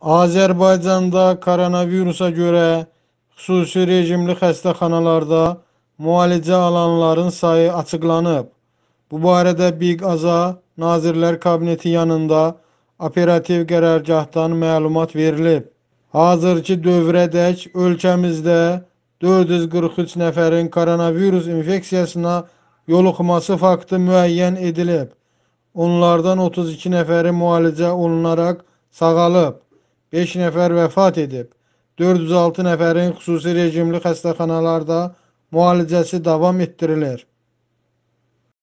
Azerbaycan'da koronavirusa görə xüsusi rejimli xəstəxanalarda müalicə alanların sayı açıqlanıb. Bu barədə Big Aza Nazirlər Kabineti yanında operativ qərargahdan məlumat verilib. Hazırki dövrədək ölkəmizdə 443 nəfərin koronavirus infeksiyasına yoluxması faktı müəyyən edilib. Onlardan 32 nəfəri müalicə olunaraq sağalıb. 5 nəfər vəfat edib. 406 nəfərin xüsusi rejimli xəstəxanalarda müalicəsi davam etdirilir.